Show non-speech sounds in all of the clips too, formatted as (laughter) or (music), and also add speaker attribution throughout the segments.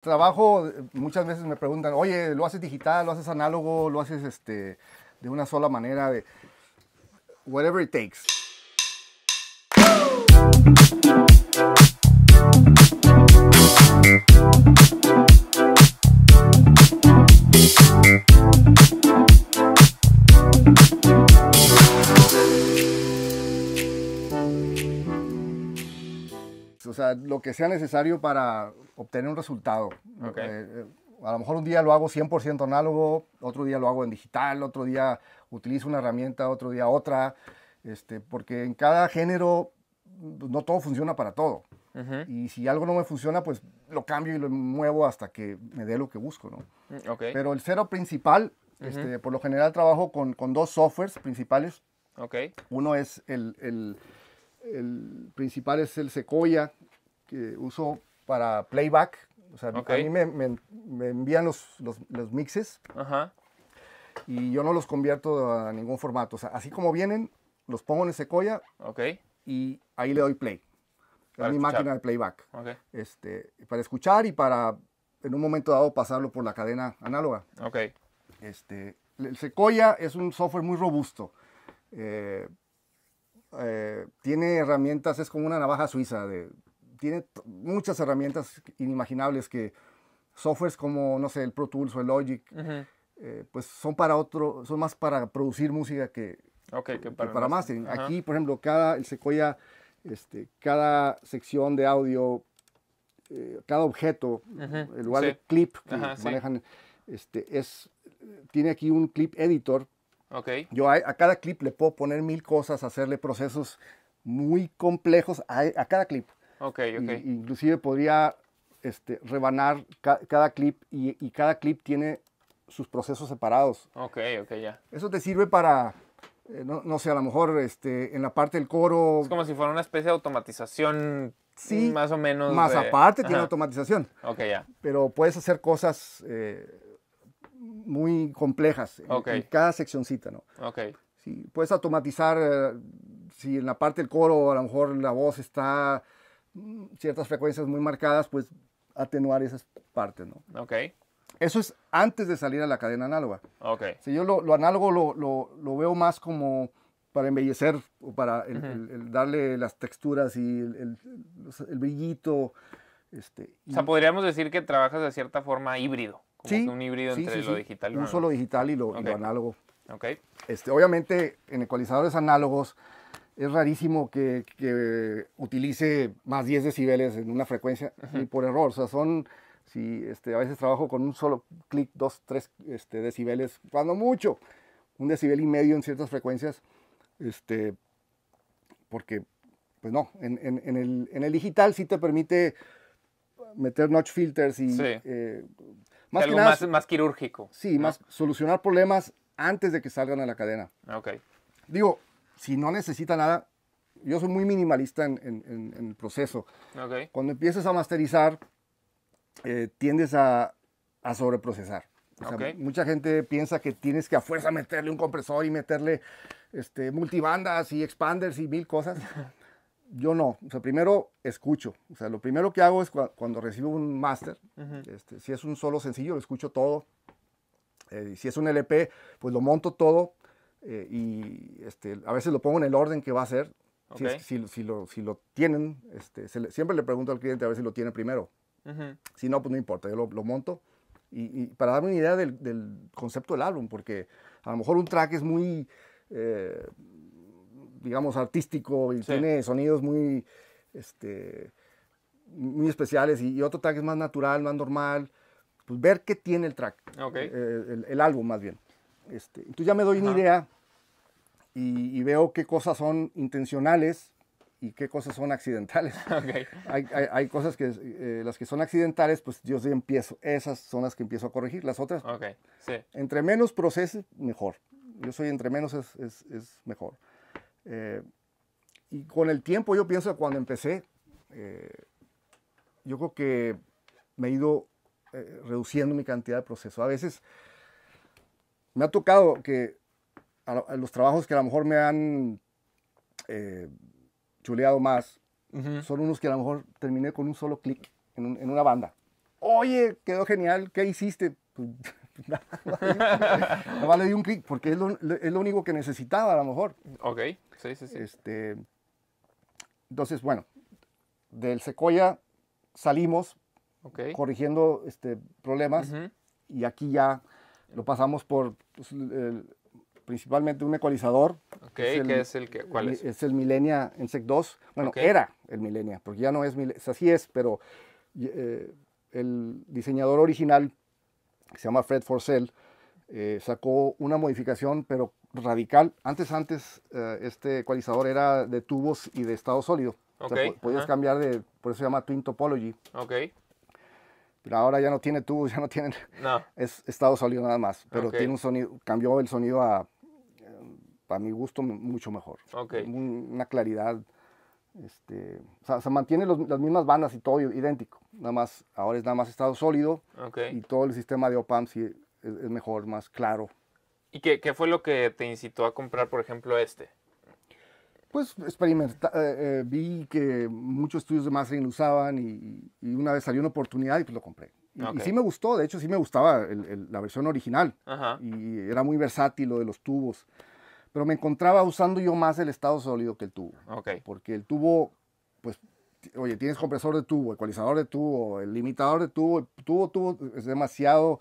Speaker 1: trabajo, muchas veces me preguntan, oye, ¿lo haces digital, lo haces análogo, lo haces este, de una sola manera? De... Whatever it takes. lo que sea necesario para obtener un resultado. Eh, eh, a lo mejor un día lo hago 100% análogo, otro día lo hago en digital, otro día utilizo una herramienta, otro día otra, este, porque en cada género pues, no todo funciona para todo. Y si algo no me funciona, pues lo cambio y lo muevo hasta que me dé lo que busco, ¿no? Mm, okay. Pero el cero principal, este, por lo general trabajo con, con dos softwares principales. Okay. Uno es el, el, el, principal, es el Sequoia, que uso para playback. O sea, a mí me, envían los, mixes y yo no los convierto a ningún formato. O sea, así como vienen, los pongo en Sequoia okay. y ahí le doy play. Para es mi máquina de playback. Este, para escuchar y para en un momento dado pasarlo por la cadena análoga. Este, el Sequoia es un software muy robusto. Eh, eh, tiene herramientas, es como una navaja suiza de, tiene muchas herramientas inimaginables que softwares como, no sé, el Pro Tools o el Logic, eh, pues son para otro, son más para producir música que, para, mastering. Aquí, por ejemplo, cada, el Sequoia, este, cada sección de audio, eh, cada objeto, el lugar de clip que manejan, este, es, tiene aquí un clip editor. Okay. Yo a, cada clip le puedo poner mil cosas, hacerle procesos muy complejos a cada clip. Okay, okay. Inclusive podría este, rebanar cada clip y, cada clip tiene sus procesos separados. Ok, ok, ya. Eso te sirve para, eh, no, no, sé, a lo mejor este, en la parte del coro... Es como si fuera una especie de automatización. Sí, más o menos. Más aparte tiene automatización. Ok, ya. Pero puedes hacer cosas eh, muy complejas en, cada seccioncita, ¿no? Ok. Sí, puedes automatizar eh, si en la parte del coro a lo mejor la voz está ciertas frecuencias muy marcadas, pues atenuar esas partes, ¿no? Ok. Eso es antes de salir a la cadena análoga. Si yo lo, lo análogo lo, lo, veo más como para embellecer o para el, darle las texturas y el, el brillito. Este, o sea, podríamos decir que trabajas de cierta forma híbrido, un híbrido entre lo digital y lo Un solo digital y lo, y lo análogo. Este, obviamente, en ecualizadores análogos, es rarísimo que, utilice más 10 decibeles en una frecuencia y por error. O sea, son, si este, a veces trabajo con un solo clic, dos, tres este, decibeles, cuando mucho, un decibel y medio en ciertas frecuencias, este, porque, pues no, en, el, digital sí te permite meter notch filters y... Eh,
Speaker 2: más que nada, más,
Speaker 1: quirúrgico. Sí, más solucionar problemas antes de que salgan a la cadena. Ok. Digo, si no necesita nada, yo soy muy minimalista en, el proceso. Cuando empiezas a masterizar, eh, tiendes a, sobreprocesar. Mucha gente piensa que tienes que a fuerza meterle un compresor y meterle este, multibandas y expanders y mil cosas. (laughs) Yo no. primero escucho. O sea, lo primero que hago es cuando recibo un master, este, si es un solo sencillo, lo escucho todo. Eh, si es un LP, pues lo monto todo eh, y este, a veces lo pongo en el orden que va a ser. Si, lo, tienen, este, siempre le pregunto al cliente a ver si lo tiene primero. Si no, pues no importa, yo lo, monto. Y, para darme una idea del, concepto del álbum, porque a lo mejor un track es muy, eh, digamos, artístico y tiene sonidos muy, este, muy especiales y, otro track es más natural, más normal. Pues ver qué tiene el track, eh, el, álbum más bien. Este, entonces ya me doy una idea y, veo qué cosas son intencionales y qué cosas son accidentales. (laughs) Hay, cosas que, eh, las que son accidentales, pues yo empiezo, esas son las que empiezo a corregir, las otras. Entre menos proceses, mejor. Yo soy entre menos es, es, mejor. Eh, y con el tiempo yo pienso que cuando empecé, eh, yo creo que me he ido reduciendo mi cantidad de procesos. A veces me ha tocado que los trabajos que a lo mejor me han eh, chuleado más son unos que a lo mejor terminé con un solo clic en, una banda. Oye, quedó genial, ¿qué hiciste? Pues, (laughs) nada di un clic porque es lo, es lo, único que necesitaba a lo mejor. Ok, sí, sí, sí. Este, entonces, bueno, del Secoya salimos corrigiendo este, problemas y aquí ya lo pasamos por pues, principalmente un ecualizador. Ok, es el, ¿qué es el que, cuál es? Es el Milenia Ensec 2. Bueno, era el Milenia, porque ya no es, así es, pero eh, el diseñador original, que se llama Fred Forcell eh, sacó una modificación, pero radical. Antes, antes, eh, este ecualizador era de tubos y de estado sólido. podías cambiar de, por eso se llama Twin Topology. Ok pero ahora ya no tiene tubos, (laughs) ya no tiene No. Es estado sólido nada más, pero tiene un sonido, cambió el sonido a, em, para mi gusto, mucho mejor. Una claridad, este, se mantiene las mismas bandas y todo idéntico, nada más, ahora es nada más estado sólido y todo el sistema de OPAM sí es, es, mejor, más claro. ¿Y qué, qué fue lo que te incitó a comprar, por ejemplo, este? Pues experimenté, eh, eh, vi que muchos estudios de mastering lo usaban y, una vez salió una oportunidad y pues lo compré. Y, sí me gustó, de hecho sí me gustaba la versión original y era muy versátil lo de los tubos, pero me encontraba usando yo más el estado sólido que el tubo. Porque el tubo, pues, oye, tienes compresor de tubo, ecualizador de tubo, el limitador de tubo, el tubo, tubo es demasiado...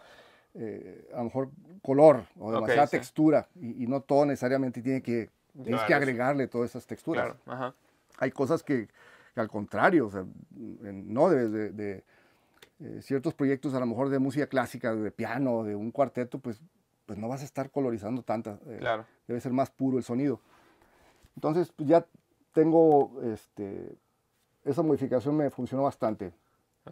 Speaker 1: Eh, a lo mejor color o demasiada textura y, no todo necesariamente tiene que Tienes que agregarle todas esas texturas. ajá. Hay cosas que, al contrario, o sea, eh, no de, eh, ciertos proyectos a lo mejor de música clásica, de piano, de un cuarteto, pues, pues no vas a estar colorizando tantas. Eh, debe ser más puro el sonido. Entonces pues, ya tengo, este, esa modificación me funcionó bastante.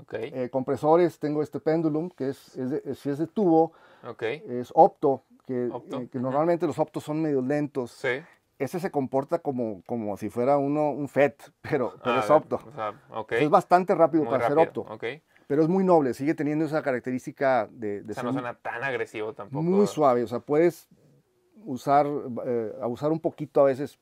Speaker 1: Okay. compresores, tengo este pendulum, que es, si es de tubo, okay. es opto, que, que normalmente los optos son medio lentos. Sí ese se comporta como, como si fuera uno un FET, (laughs) pero, ah, es opto. Es bastante rápido para ser opto. Pero es muy noble, sigue teniendo esa característica de, de o sea, no suena tan agresivo tampoco. Muy suave, o sea, puedes usar, eh, abusar un poquito a veces.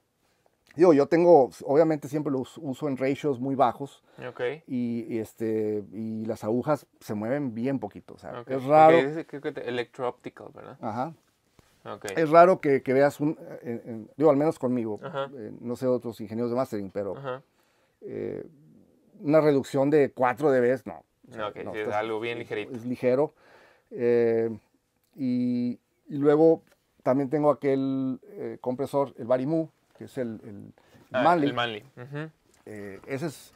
Speaker 1: Digo, yo tengo, obviamente siempre los uso en ratios muy bajos. Okay. Y, este, las agujas se mueven bien poquito, o sea, es raro. es, electro-optical, ¿verdad? Ajá, es raro que, veas un, en, digo, al menos conmigo, eh, no sé otros ingenieros de mastering, pero eh, una reducción de 4 dB no. No, es algo bien ligerito. Es, ligero. Eh, y, luego también tengo aquel compresor, el Barimu, que es el, el ah, Manly. ese es,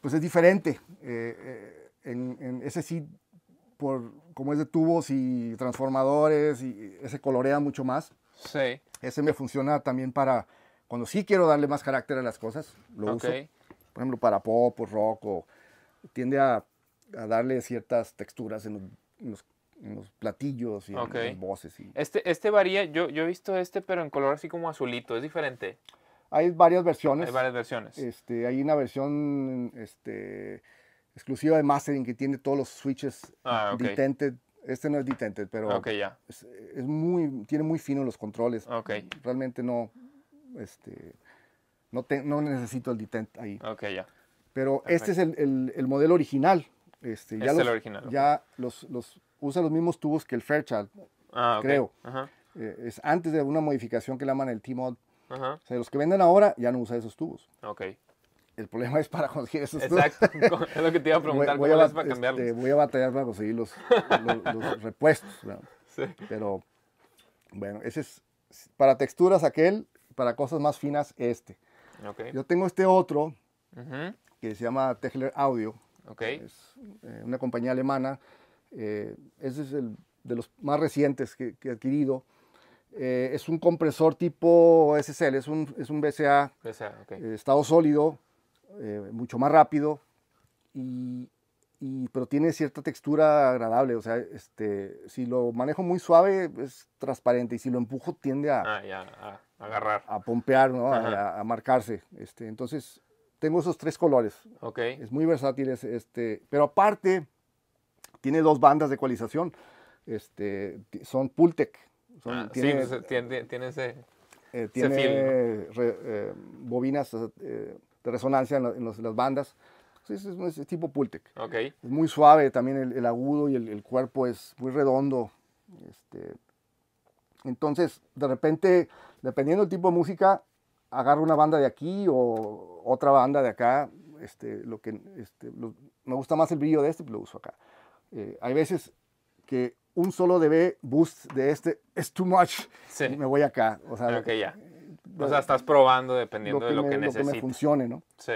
Speaker 1: pues es diferente. en, ese sí como es de tubos y transformadores, y ese colorea mucho más. Sí. Ese me funciona también para cuando sí quiero darle más carácter a las cosas, lo okay. uso. Por ejemplo, para pop o rock, o tiende a, darle ciertas texturas en los, platillos y en las voces. Y... Este, este varía, yo, yo he visto este, pero en color así como azulito, es diferente. Hay varias versiones. Hay varias versiones. Este, hay una versión este, exclusiva de mastering que tiene todos los switches ah, detented. Este no es detented, pero es, muy, tiene muy fino los controles. Realmente no, este, no, necesito el detent ahí. Pero este es el, modelo original. Este, ya este los, original. Ya los, usa los mismos tubos que el Fairchild, ah, creo. Eh, es antes de una modificación que le llaman el T-Mod. O sea, los que venden ahora ya no usan esos tubos. Okay. El problema es para conseguir esos. Exacto, (laughs) es lo que te iba a preguntar. Voy, a, para este, voy a, batallar para conseguir los, los, (laughs) repuestos. Sí. Pero bueno, ese es para texturas aquel, para cosas más finas este. Okay. Yo tengo este otro que se llama Techler Audio. Okay. Es eh, una compañía alemana. Eh, ese es el de los más recientes que, he adquirido. Eh, es un compresor tipo SSL, es un, es un BCA, BCA okay. estado sólido, eh, mucho más rápido, y, pero tiene cierta textura agradable. O sea, este, si lo manejo muy suave es transparente y si lo empujo tiende a, ah, agarrar. A pompear, ¿no? a, marcarse. Este, entonces, tengo esos tres colores. Okay. Es muy versátil. este, pero aparte, tiene dos bandas de ecualización. Este, son Pultec. Son, ah, tiene, ese, eh, tiene eh, bobinas. Eh, de resonancia en, las bandas. Es, tipo Pultec. Es muy suave también el, agudo y el, cuerpo es muy redondo. Este. entonces, de repente, dependiendo del tipo de música, agarro una banda de aquí o otra banda de acá. Este, lo que, este, me gusta más el brillo de este, pero pues lo uso acá. Eh, hay veces que un solo dB boost de este es too much. Y me voy acá. O sea, o sea, estás probando dependiendo de lo que necesites. Lo que me funcione, ¿no? Sí.